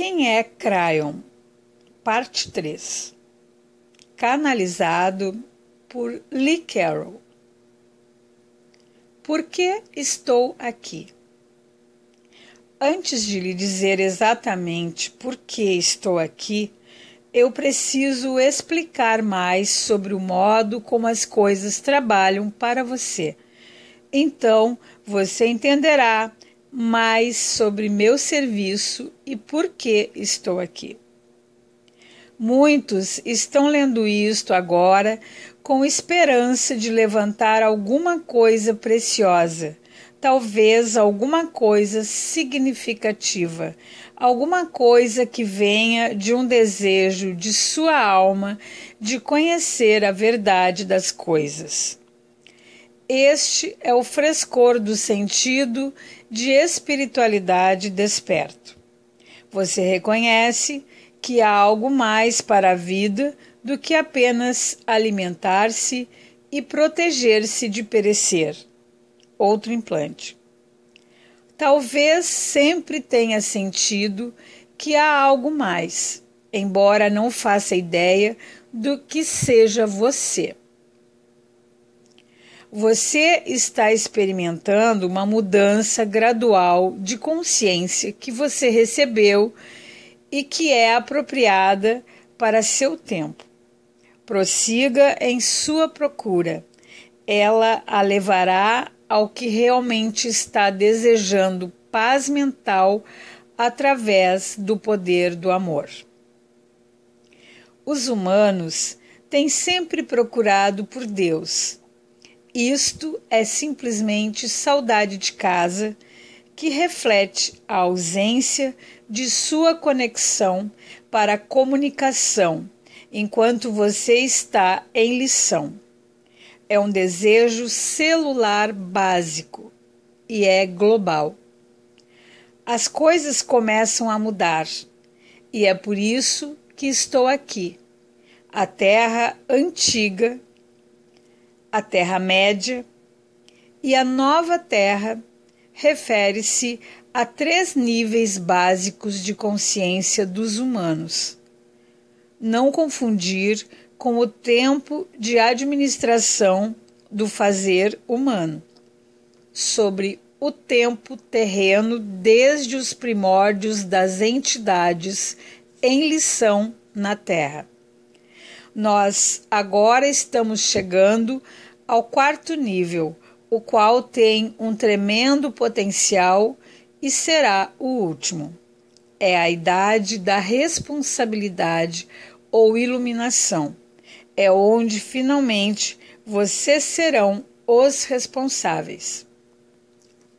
Quem é Cryon? Parte 3. Canalizado por Lee Carroll. Por que estou aqui? Antes de lhe dizer exatamente por que estou aqui, eu preciso explicar mais sobre o modo como as coisas trabalham para você. Então você entenderá mais sobre meu serviço e por que estou aqui. Muitos estão lendo isto agora com esperança de levantar alguma coisa preciosa, talvez alguma coisa significativa, alguma coisa que venha de um desejo de sua alma de conhecer a verdade das coisas. Este é o frescor do sentido de espiritualidade desperto. Você reconhece que há algo mais para a vida do que apenas alimentar-se e proteger-se de perecer. Outro implante. Talvez sempre tenha sentido que há algo mais, embora não faça ideia do que seja você. Você está experimentando uma mudança gradual de consciência que você recebeu e que é apropriada para seu tempo. Prossiga em sua procura. Ela a levará ao que realmente está desejando paz mental através do poder do amor. Os humanos têm sempre procurado por Deus isto é simplesmente saudade de casa que reflete a ausência de sua conexão para a comunicação enquanto você está em lição. É um desejo celular básico e é global. As coisas começam a mudar e é por isso que estou aqui. A terra antiga a Terra-média, e a nova Terra refere-se a três níveis básicos de consciência dos humanos. Não confundir com o tempo de administração do fazer humano, sobre o tempo terreno desde os primórdios das entidades em lição na Terra. Nós agora estamos chegando ao quarto nível, o qual tem um tremendo potencial e será o último. É a idade da responsabilidade ou iluminação. É onde finalmente vocês serão os responsáveis.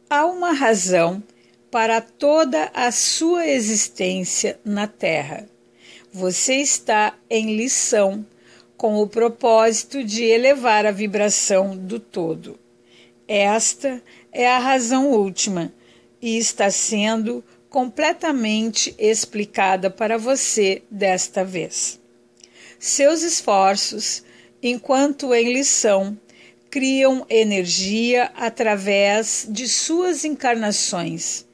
Há uma razão para toda a sua existência na Terra. Você está em lição com o propósito de elevar a vibração do todo. Esta é a razão última e está sendo completamente explicada para você desta vez. Seus esforços, enquanto em lição, criam energia através de suas encarnações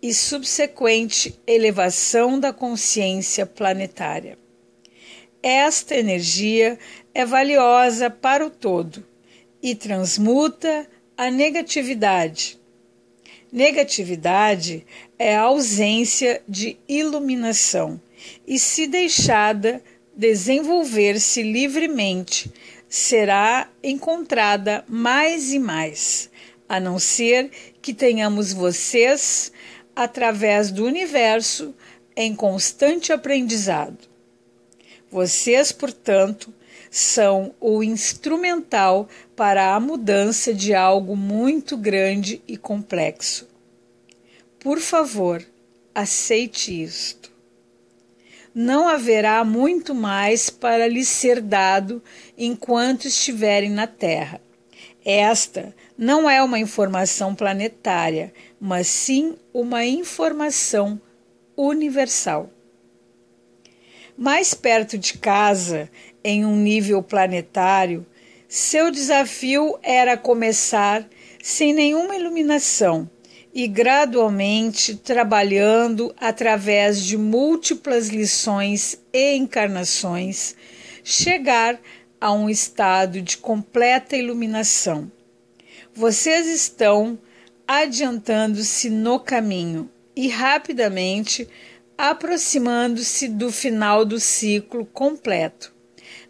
e subsequente elevação da consciência planetária. Esta energia é valiosa para o todo e transmuta a negatividade. Negatividade é a ausência de iluminação e, se deixada desenvolver-se livremente, será encontrada mais e mais, a não ser que tenhamos vocês, através do universo, em constante aprendizado. Vocês, portanto, são o instrumental para a mudança de algo muito grande e complexo. Por favor, aceite isto. Não haverá muito mais para lhe ser dado enquanto estiverem na Terra. Esta não é uma informação planetária, mas sim uma informação universal mais perto de casa, em um nível planetário, seu desafio era começar sem nenhuma iluminação e gradualmente trabalhando através de múltiplas lições e encarnações, chegar a um estado de completa iluminação. Vocês estão adiantando-se no caminho e rapidamente aproximando-se do final do ciclo completo.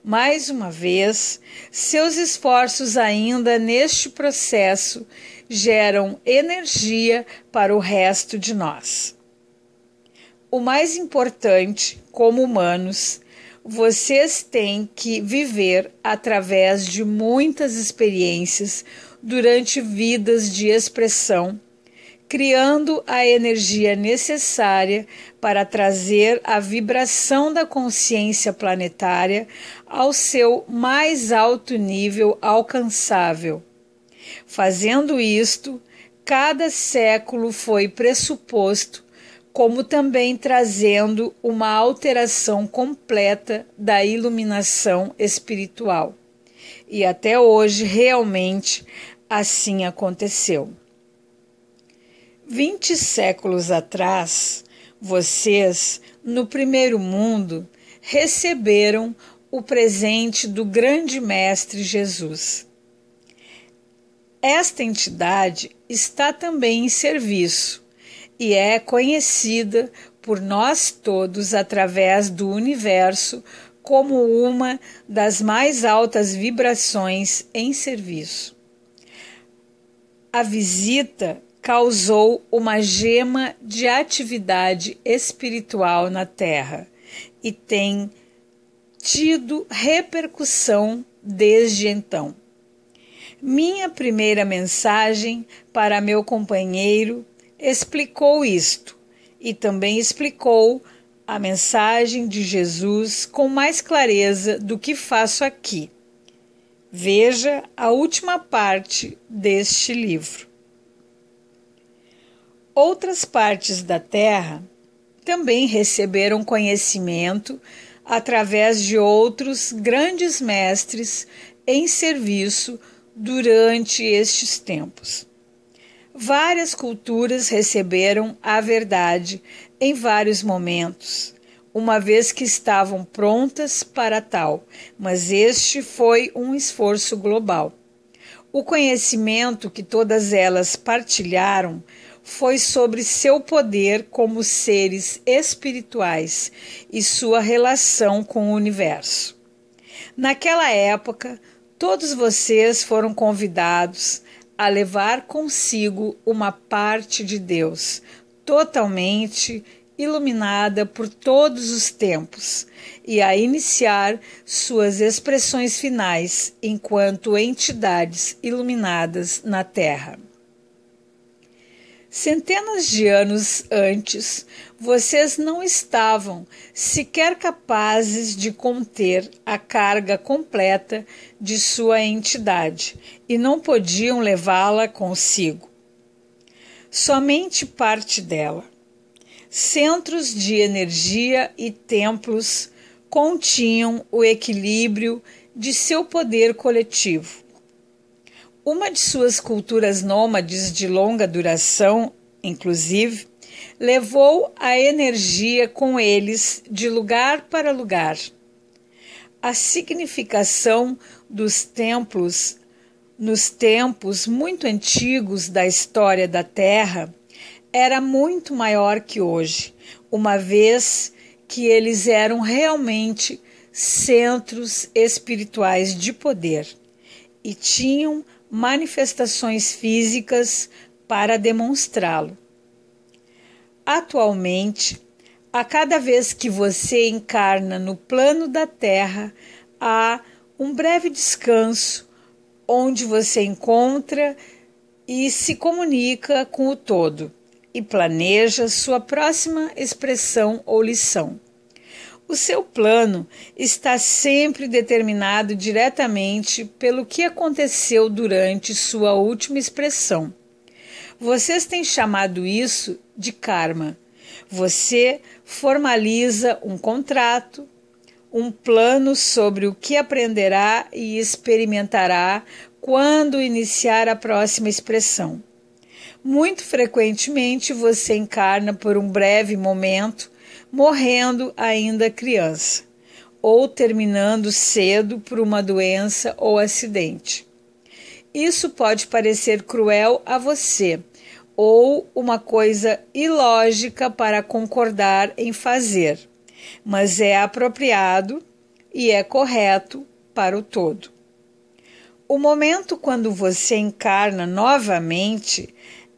Mais uma vez, seus esforços ainda neste processo geram energia para o resto de nós. O mais importante, como humanos, vocês têm que viver através de muitas experiências durante vidas de expressão criando a energia necessária para trazer a vibração da consciência planetária ao seu mais alto nível alcançável. Fazendo isto, cada século foi pressuposto, como também trazendo uma alteração completa da iluminação espiritual. E até hoje, realmente, assim aconteceu. 20 séculos atrás, vocês, no primeiro mundo, receberam o presente do grande Mestre Jesus. Esta entidade está também em serviço e é conhecida por nós todos através do universo como uma das mais altas vibrações em serviço. A visita causou uma gema de atividade espiritual na Terra e tem tido repercussão desde então. Minha primeira mensagem para meu companheiro explicou isto e também explicou a mensagem de Jesus com mais clareza do que faço aqui. Veja a última parte deste livro. Outras partes da Terra também receberam conhecimento através de outros grandes mestres em serviço durante estes tempos. Várias culturas receberam a verdade em vários momentos, uma vez que estavam prontas para tal, mas este foi um esforço global. O conhecimento que todas elas partilharam foi sobre seu poder como seres espirituais e sua relação com o universo. Naquela época, todos vocês foram convidados a levar consigo uma parte de Deus, totalmente iluminada por todos os tempos, e a iniciar suas expressões finais enquanto entidades iluminadas na Terra. Centenas de anos antes, vocês não estavam sequer capazes de conter a carga completa de sua entidade e não podiam levá-la consigo. Somente parte dela. Centros de energia e templos continham o equilíbrio de seu poder coletivo uma de suas culturas nômades de longa duração, inclusive, levou a energia com eles de lugar para lugar. A significação dos templos nos tempos muito antigos da história da Terra era muito maior que hoje, uma vez que eles eram realmente centros espirituais de poder e tinham manifestações físicas para demonstrá-lo. Atualmente, a cada vez que você encarna no plano da Terra, há um breve descanso onde você encontra e se comunica com o todo e planeja sua próxima expressão ou lição. O seu plano está sempre determinado diretamente pelo que aconteceu durante sua última expressão. Vocês têm chamado isso de karma. Você formaliza um contrato, um plano sobre o que aprenderá e experimentará quando iniciar a próxima expressão. Muito frequentemente você encarna por um breve momento morrendo ainda criança ou terminando cedo por uma doença ou acidente. Isso pode parecer cruel a você ou uma coisa ilógica para concordar em fazer, mas é apropriado e é correto para o todo. O momento quando você encarna novamente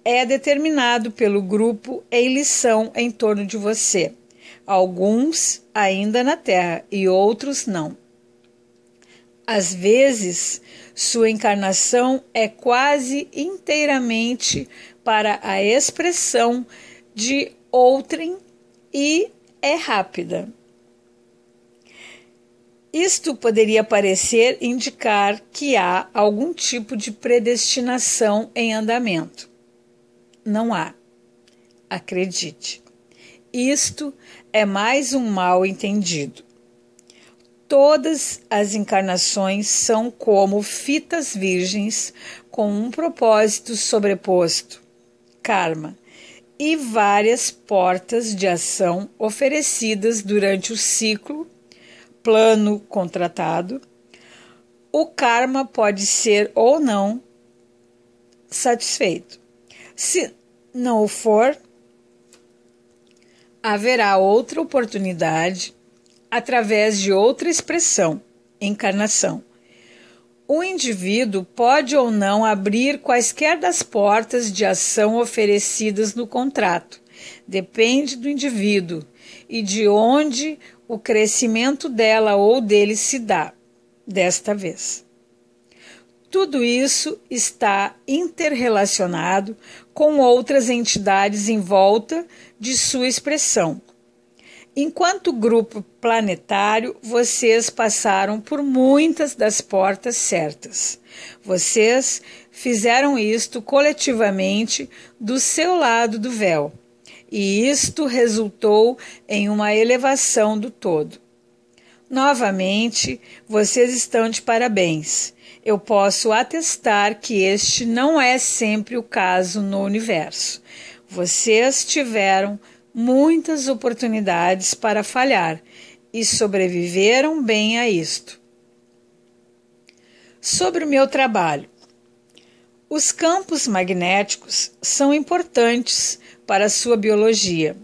é determinado pelo grupo em lição em torno de você alguns ainda na terra e outros não. Às vezes, sua encarnação é quase inteiramente para a expressão de outrem e é rápida. Isto poderia parecer indicar que há algum tipo de predestinação em andamento. Não há. Acredite. Isto é mais um mal entendido. Todas as encarnações são como fitas virgens com um propósito sobreposto, karma, e várias portas de ação oferecidas durante o ciclo, plano contratado. O karma pode ser ou não satisfeito. Se não o for, haverá outra oportunidade através de outra expressão, encarnação. O indivíduo pode ou não abrir quaisquer das portas de ação oferecidas no contrato. Depende do indivíduo e de onde o crescimento dela ou dele se dá, desta vez. Tudo isso está interrelacionado com outras entidades em volta de sua expressão. Enquanto grupo planetário, vocês passaram por muitas das portas certas. Vocês fizeram isto coletivamente do seu lado do véu, e isto resultou em uma elevação do todo. Novamente, vocês estão de parabéns. Eu posso atestar que este não é sempre o caso no universo. Vocês tiveram muitas oportunidades para falhar e sobreviveram bem a isto. Sobre o meu trabalho. Os campos magnéticos são importantes para a sua biologia.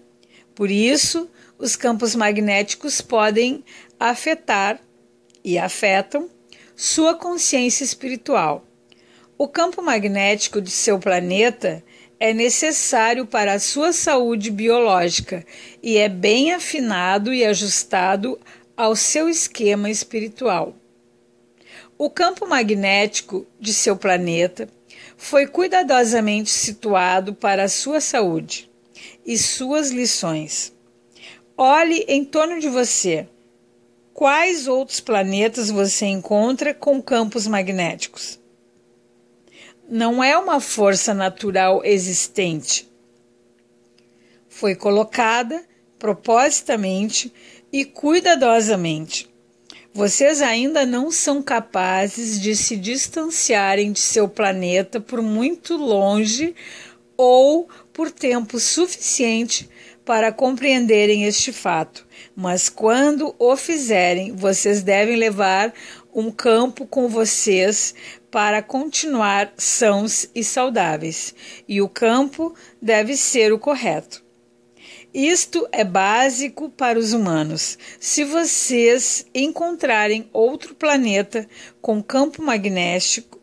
Por isso, os campos magnéticos podem afetar e afetam sua consciência espiritual. O campo magnético de seu planeta é necessário para a sua saúde biológica e é bem afinado e ajustado ao seu esquema espiritual. O campo magnético de seu planeta foi cuidadosamente situado para a sua saúde e suas lições. Olhe em torno de você. Quais outros planetas você encontra com campos magnéticos? não é uma força natural existente. Foi colocada propositamente e cuidadosamente. Vocês ainda não são capazes de se distanciarem de seu planeta por muito longe ou por tempo suficiente para compreenderem este fato, mas quando o fizerem, vocês devem levar um campo com vocês para continuar sãos e saudáveis, e o campo deve ser o correto. Isto é básico para os humanos. Se vocês encontrarem outro planeta com campo magnético,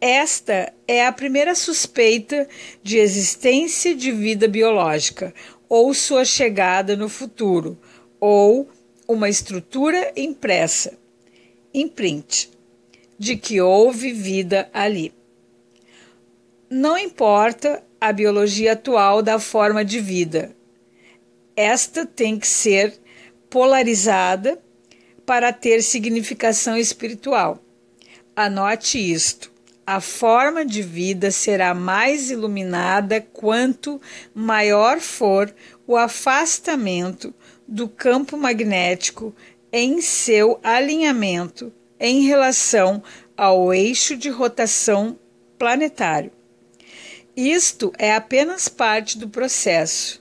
esta é a primeira suspeita de existência de vida biológica ou sua chegada no futuro, ou uma estrutura impressa. Imprint de que houve vida ali. Não importa a biologia atual da forma de vida, esta tem que ser polarizada para ter significação espiritual. Anote isto: a forma de vida será mais iluminada quanto maior for o afastamento do campo magnético em seu alinhamento em relação ao eixo de rotação planetário. Isto é apenas parte do processo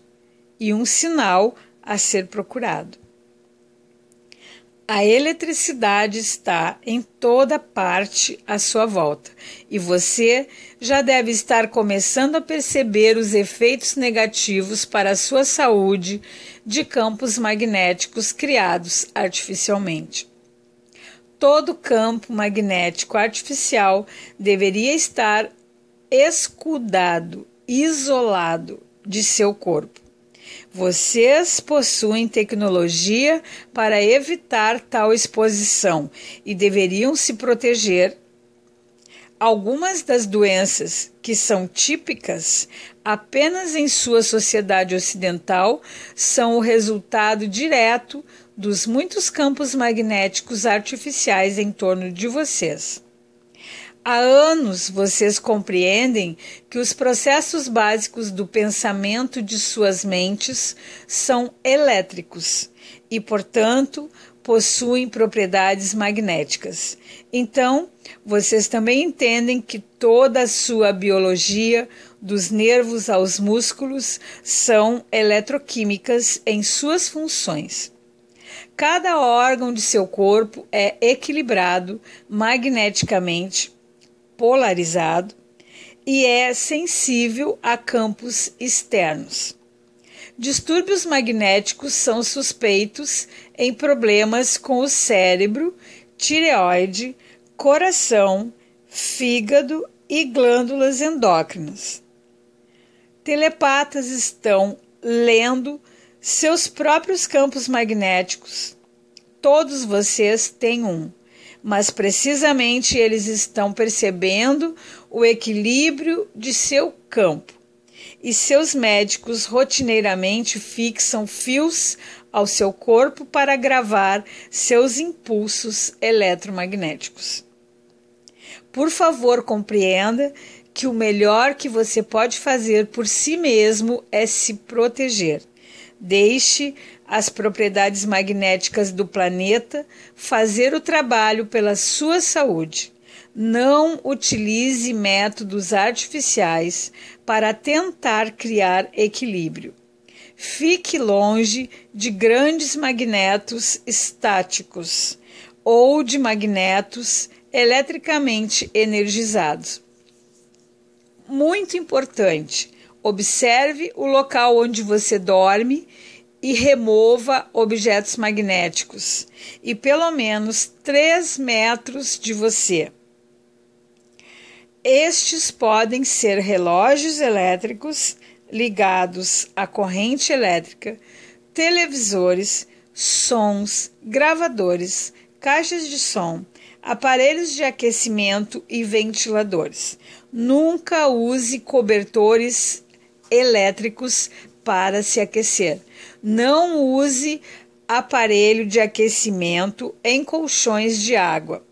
e um sinal a ser procurado. A eletricidade está em toda parte à sua volta e você já deve estar começando a perceber os efeitos negativos para a sua saúde de campos magnéticos criados artificialmente todo campo magnético artificial deveria estar escudado, isolado de seu corpo. Vocês possuem tecnologia para evitar tal exposição e deveriam se proteger. Algumas das doenças que são típicas apenas em sua sociedade ocidental são o resultado direto dos muitos campos magnéticos artificiais em torno de vocês. Há anos vocês compreendem que os processos básicos do pensamento de suas mentes são elétricos e, portanto, possuem propriedades magnéticas. Então, vocês também entendem que toda a sua biologia, dos nervos aos músculos, são eletroquímicas em suas funções. Cada órgão de seu corpo é equilibrado magneticamente polarizado e é sensível a campos externos. Distúrbios magnéticos são suspeitos em problemas com o cérebro, tireoide, coração, fígado e glândulas endócrinas. Telepatas estão lendo seus próprios campos magnéticos. Todos vocês têm um, mas precisamente eles estão percebendo o equilíbrio de seu campo. E seus médicos rotineiramente fixam fios ao seu corpo para gravar seus impulsos eletromagnéticos. Por favor, compreenda que o melhor que você pode fazer por si mesmo é se proteger. Deixe as propriedades magnéticas do planeta fazer o trabalho pela sua saúde. Não utilize métodos artificiais para tentar criar equilíbrio. Fique longe de grandes magnetos estáticos ou de magnetos eletricamente energizados. Muito importante Observe o local onde você dorme e remova objetos magnéticos e pelo menos 3 metros de você. Estes podem ser relógios elétricos ligados à corrente elétrica, televisores, sons, gravadores, caixas de som, aparelhos de aquecimento e ventiladores. Nunca use cobertores elétricos para se aquecer. Não use aparelho de aquecimento em colchões de água.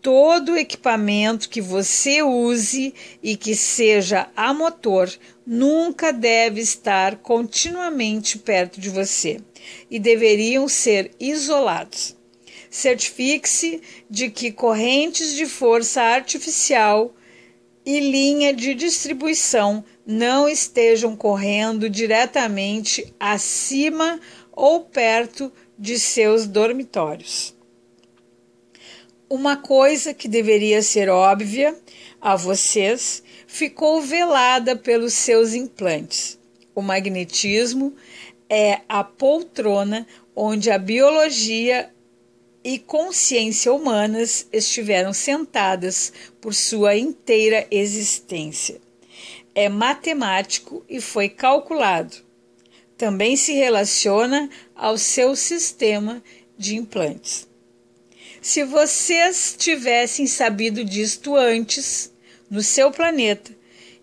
Todo equipamento que você use e que seja a motor nunca deve estar continuamente perto de você e deveriam ser isolados. Certifique-se de que correntes de força artificial e linha de distribuição não estejam correndo diretamente acima ou perto de seus dormitórios. Uma coisa que deveria ser óbvia a vocês ficou velada pelos seus implantes. O magnetismo é a poltrona onde a biologia e consciência humanas estiveram sentadas por sua inteira existência é matemático e foi calculado. Também se relaciona ao seu sistema de implantes. Se vocês tivessem sabido disto antes, no seu planeta,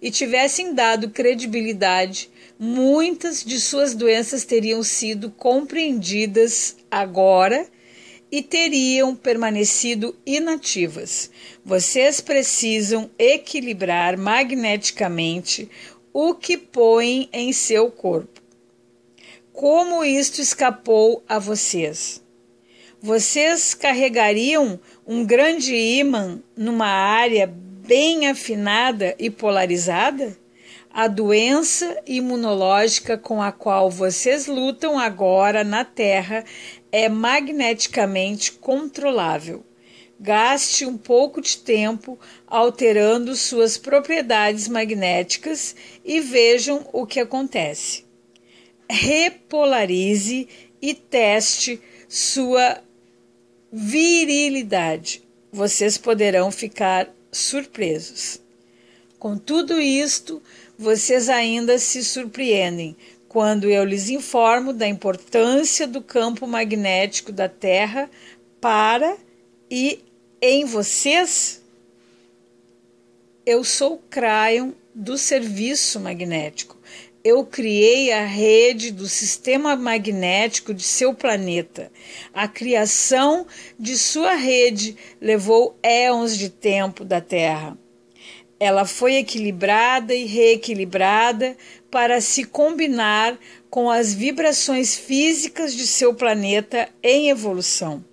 e tivessem dado credibilidade, muitas de suas doenças teriam sido compreendidas agora e teriam permanecido inativas. Vocês precisam equilibrar magneticamente o que põem em seu corpo. Como isto escapou a vocês? Vocês carregariam um grande ímã numa área bem afinada e polarizada? a doença imunológica com a qual vocês lutam agora na Terra é magneticamente controlável. Gaste um pouco de tempo alterando suas propriedades magnéticas e vejam o que acontece. Repolarize e teste sua virilidade. Vocês poderão ficar surpresos. Com tudo isto, vocês ainda se surpreendem quando eu lhes informo da importância do campo magnético da Terra para e em vocês. Eu sou Crayon do serviço magnético. Eu criei a rede do sistema magnético de seu planeta. A criação de sua rede levou éons de tempo da Terra. Ela foi equilibrada e reequilibrada para se combinar com as vibrações físicas de seu planeta em evolução.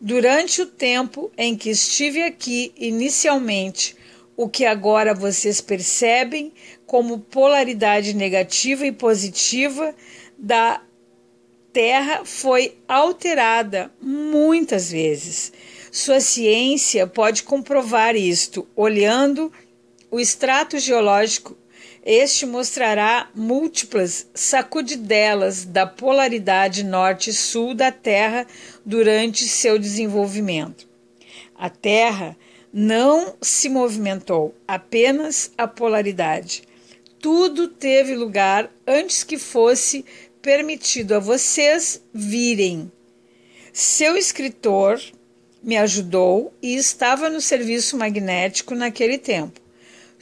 Durante o tempo em que estive aqui inicialmente, o que agora vocês percebem como polaridade negativa e positiva da Terra foi alterada muitas vezes. Sua ciência pode comprovar isto olhando o extrato geológico, este mostrará múltiplas sacudidelas da polaridade norte-sul da Terra durante seu desenvolvimento. A Terra não se movimentou, apenas a polaridade. Tudo teve lugar antes que fosse permitido a vocês virem. Seu escritor me ajudou e estava no serviço magnético naquele tempo.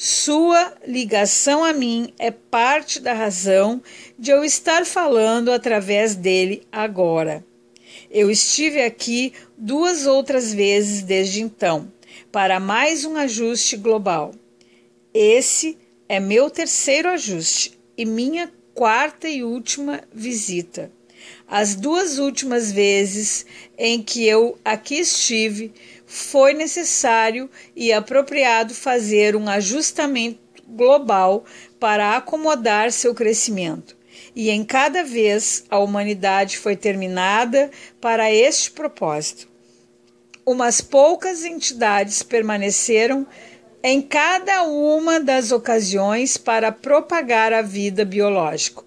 Sua ligação a mim é parte da razão de eu estar falando através dele agora. Eu estive aqui duas outras vezes desde então, para mais um ajuste global. Esse é meu terceiro ajuste e minha quarta e última visita. As duas últimas vezes em que eu aqui estive foi necessário e apropriado fazer um ajustamento global para acomodar seu crescimento. E em cada vez a humanidade foi terminada para este propósito. Umas poucas entidades permaneceram em cada uma das ocasiões para propagar a vida biológica.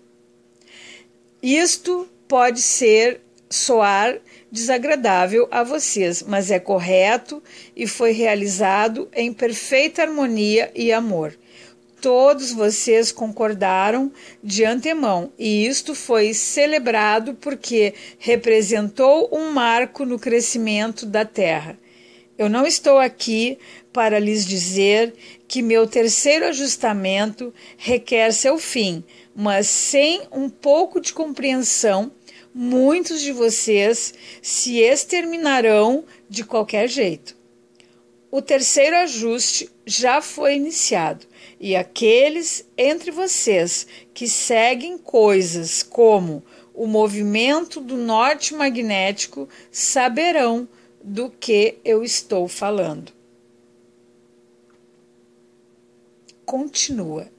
Isto pode ser soar desagradável a vocês, mas é correto e foi realizado em perfeita harmonia e amor. Todos vocês concordaram de antemão, e isto foi celebrado porque representou um marco no crescimento da Terra. Eu não estou aqui para lhes dizer que meu terceiro ajustamento requer seu fim, mas sem um pouco de compreensão muitos de vocês se exterminarão de qualquer jeito. O terceiro ajuste já foi iniciado, e aqueles entre vocês que seguem coisas como o movimento do norte magnético saberão do que eu estou falando. Continua.